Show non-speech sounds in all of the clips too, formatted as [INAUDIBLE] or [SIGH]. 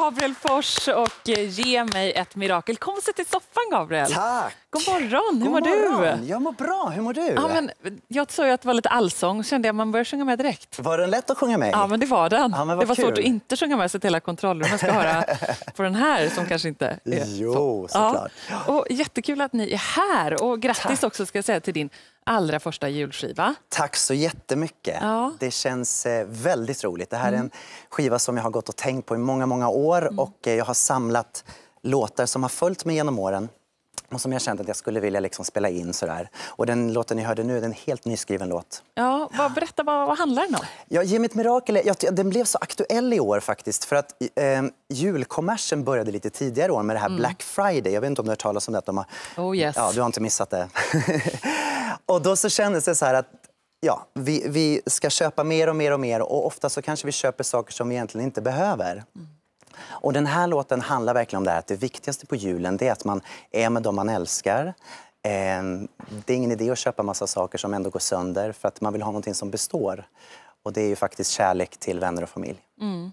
Gabriel Fors och eh, Ge mig ett mirakel. Kom och sätt i soffan, Gabriel. Tack! God morgon, hur God mår morgon. du? Jag mår bra, hur mår du? Ja, men, jag såg ju att det var lite allsång, kände jag man började sjunga med direkt. Var den lätt att sjunga med? Ja, men det var den. Ja, men det var kul. svårt att inte sjunga med sig till hela kontrollrummet ska höra [LAUGHS] på den här som kanske inte är Jo, så. såklart. Ja. Och jättekul att ni är här och grattis Tack. också ska jag säga till din allra första julskiva. Tack så jättemycket. Ja. Det känns eh, väldigt roligt. Det här mm. är en skiva som jag har gått och tänkt på i många, många år mm. och eh, jag har samlat låtar som har följt mig genom åren och som jag kände att jag skulle vilja liksom spela in. Sådär. Och den låten ni hörde nu är en helt nyskriven låt. Ja, vad, berätta, vad, vad handlar den om? Ja, Ge mitt mirakel ja, den blev så aktuell i år faktiskt. För att eh, julkommersen började lite tidigare år med det här mm. Black Friday. Jag vet inte om du har hört talas om det? de har, oh yes. Ja, du har inte missat det. [LAUGHS] Och då så kändes det så här att ja, vi, vi ska köpa mer och mer och mer och ofta så kanske vi köper saker som vi egentligen inte behöver. Mm. Och den här låten handlar verkligen om det här att det viktigaste på julen är att man är med dem man älskar. Ehm, det är ingen idé att köpa massa saker som ändå går sönder för att man vill ha någonting som består. Och det är ju faktiskt kärlek till vänner och familj. Mm.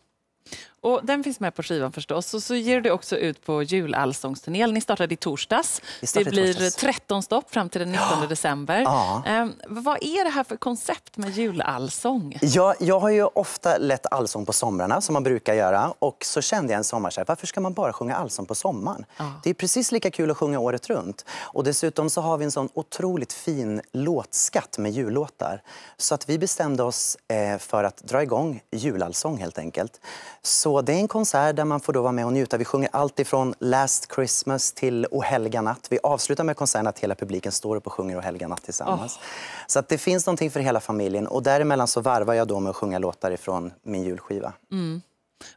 Och den finns med på skivan förstås. Och så ger du också ut på julallsångsturnén. Ni startade i torsdags. Startade det blir torsdags. 13 stopp fram till den 19 ja. december. Ja. Ehm, vad är det här för koncept med julallsång? Jag, jag har ju ofta lett allsång på somrarna, som man brukar göra. Och så kände jag en sommar så här, varför ska man bara sjunga allsång på sommaren? Ja. Det är precis lika kul att sjunga året runt. Och dessutom så har vi en sån otroligt fin låtskatt med jullåtar. Så att vi bestämde oss eh, för att dra igång julallsång helt enkelt. Så så det är en konsert där man får då vara med och njuta. Vi sjunger allt ifrån Last Christmas till O helga natt. Vi avslutar med konserten att hela publiken står upp och sjunger O helga natt tillsammans. Oh. Så att det finns någonting för hela familjen och däremellan så varvar jag då med att sjunga låtar ifrån min julskiva. Mm.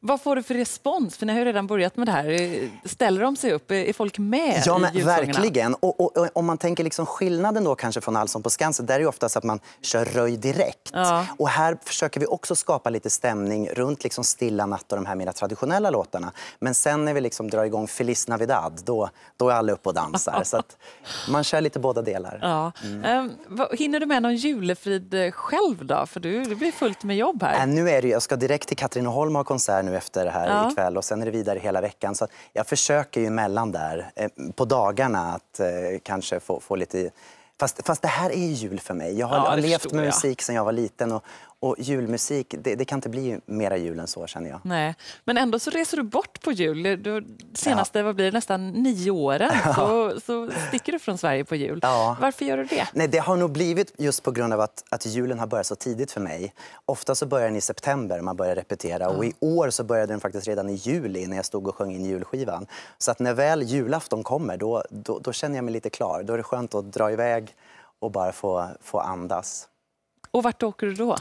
Vad får du för respons? För ni har ju redan börjat med det här. Ställer de sig upp? Är folk med Ja, men verkligen. Och, och, och, om man tänker liksom skillnaden då kanske från Allsång på Skansen, där är det oftast att man kör röj direkt. Ja. Och här försöker vi också skapa lite stämning runt liksom Stilla natt och de här mera traditionella låtarna. Men sen när vi liksom drar igång Feliz Navidad, då, då är alla uppe och dansar. Så man kör lite båda delar. Ja. Mm. Ehm, hinner du med någon julefrid eh, själv då? För du, det blir fullt med jobb här. Äh, nu är det, jag ska direkt till Katrineholm och ha konsert konsert nu efter det här ja. ikväll och sen är det vidare hela veckan. Så jag försöker ju emellan där, eh, på dagarna, att eh, kanske få, få lite Fast, fast, det här är jul för mig. Jag har, ja, levt med musik jag. sedan jag var liten och, och julmusik, det, det, kan inte bli mera jul än så känner jag. Nej, men ändå så reser du bort på jul. Du, senaste, ja. vad blir det, nästan nio åren [LAUGHS] ja. så, så sticker du från Sverige på jul. Ja. Varför gör du det? Nej, det har nog blivit just på grund av att, att julen har börjat så tidigt för mig. Ofta så börjar den i september, man börjar repetera. Och i år så började den faktiskt redan i juli när jag stod och sjöng in julskivan. Så att när väl julafton kommer, då, då, då känner jag mig lite klar. Då är det skönt att dra iväg och bara få, få andas. Och vart åker du då?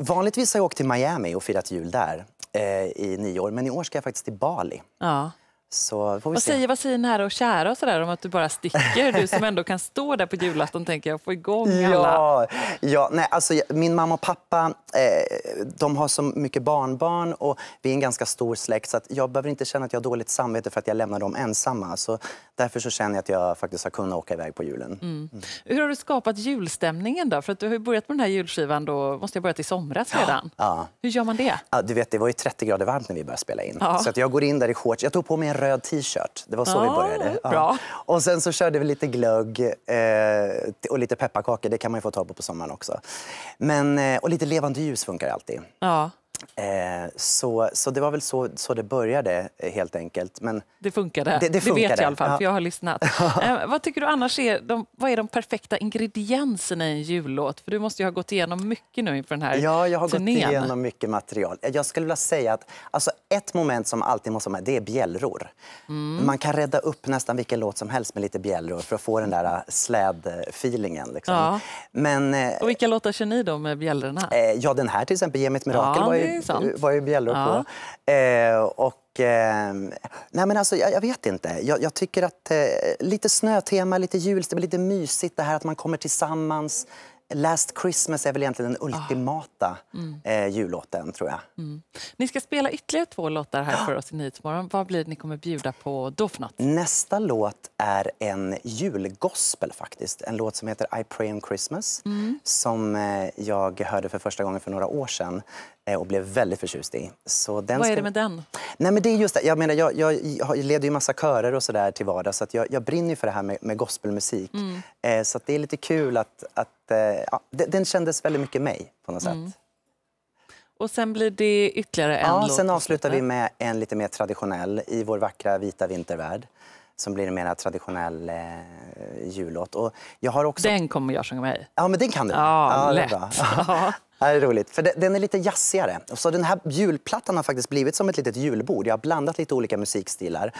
Vanligtvis har jag åkt till Miami och firat jul där eh, i nio år, men i år ska jag faktiskt till Bali. Ja. Så får vi vad, se. Säger, vad säger nära och kära och sådär om att du bara sticker? Du som ändå kan stå där på julafton tänker jag, få igång alla. Ja, nej, alltså, min mamma och pappa eh, de har så mycket barnbarn och vi är en ganska stor släkt så att jag behöver inte känna att jag har dåligt samvete för att jag lämnar dem ensamma. Så därför så känner jag att jag faktiskt har kunnat åka iväg på julen. Mm. Mm. Hur har du skapat julstämningen då? För att du har börjat med den här julskivan då, måste jag börjat i somras redan. Ja. Hur gör man det? Ja, du vet, det var ju 30 grader varmt när vi började spela in. Ja. Så att jag går in där i shorts, jag tog på mig en röd t-shirt. Det var så ah, vi började. Ja. Bra. Och sen så körde vi lite glögg eh, och lite pepparkakor. Det kan man få tag på på sommaren också. Men, eh, och lite levande ljus funkar alltid. Ja. Eh, så, så det var väl så, så det började eh, helt enkelt. Men det funkade, det, det, funkade. det vet jag i alla fall ja. för jag har lyssnat. [LAUGHS] eh, vad tycker du annars är de, vad är de perfekta ingredienserna i en jullåt? För du måste ju ha gått igenom mycket nu inför den här Ja, jag har turnén. gått igenom mycket material. Jag skulle vilja säga att alltså, ett moment som alltid måste vara med, det är bjällror. Mm. Man kan rädda upp nästan vilken låt som helst med lite bjällror för att få den där eh, slädfeelingen. Liksom. Ja. eh, Och vilka låtar kör ni då med bjällrorna? ja, den här till exempel, Ge mig ett mirakel, ja, var ju ju, var ju bjällror på. Ja. Eh, och ehm, nej men alltså, jag, vet inte. Jag, jag tycker att eh, lite snötema, lite julstämning, lite mysigt. Det här att man kommer tillsammans. Last Christmas är väl egentligen den ah. ultimata ah. Mm. Eh, jullåten, tror jag. Mm. Ni ska spela ytterligare två låtar här för oss i Nyhetsmorgon. Vad blir det ni kommer bjuda på då för något? Nästa låt är en julgospel faktiskt. En låt som heter I pray on Christmas, mm. som eh, jag hörde för första gången för några år sedan. Eh, och blev väldigt förtjust i. Så den Vad är det med den? Nej, men det är just det. Jag, menar, jag, jag, leder ju massa körer och sådär till vardags så jag, jag brinner för det här med, med gospelmusik. Mm. Eh, så det är lite kul att... att eh, ja, den kändes väldigt mycket mig på något mm. sätt. Och sen blir det ytterligare en ja, låt? Sen avslutar vi med en lite mer traditionell, I vår vackra vita vintervärld som blir en mer traditionell eh, jullåt. Och jag har också... Den kommer jag sjunga med i. Ja, men den kan du. Ja, ja lätt. [LAUGHS] Det är roligt, för den är lite jazzigare. Så den här julplattan har faktiskt blivit som ett litet julbord. Jag har blandat lite olika musikstilar.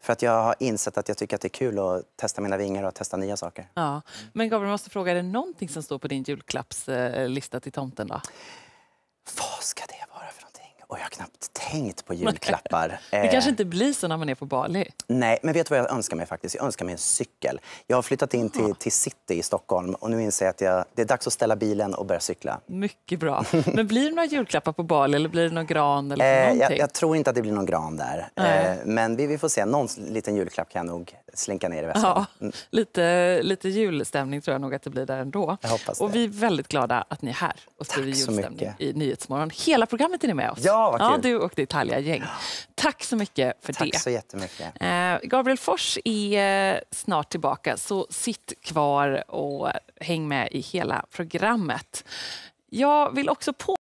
För att jag har insett att jag tycker att det är kul att testa mina vingar och testa nya saker. Ja. Men Gabriel, måste fråga, är det någonting som står på din julklappslista till tomten då? Vad ska det och jag har knappt tänkt på julklappar. [LAUGHS] det kanske eh. inte blir så när man är på Bali. Nej, men vet du vad jag önskar mig faktiskt? Jag önskar mig en cykel. Jag har flyttat in till, till city i Stockholm och nu inser jag att jag, det är dags att ställa bilen och börja cykla. Mycket bra. [LAUGHS] Men blir det några julklappar på Bali eller blir det någon gran eller eh, någonting? Jag, jag, tror inte att det blir någon gran där. Eh, men vi, vi, får se. Någon liten julklapp kan jag nog slinka ner i väskan. Ja, mm. lite, lite julstämning tror jag nog att det blir där ändå. Jag hoppas det. Och vi är väldigt glada att ni är här och skriver julstämning i Nyhetsmorgon. Hela programmet är ni med oss. Ja vad kul. Ja, du och ditt härliga gäng. Tack så mycket för Tack det. Tack så jättemycket. Eh, Gabriel Fors är eh, snart tillbaka, så sitt kvar och häng med i hela programmet. Jag vill också på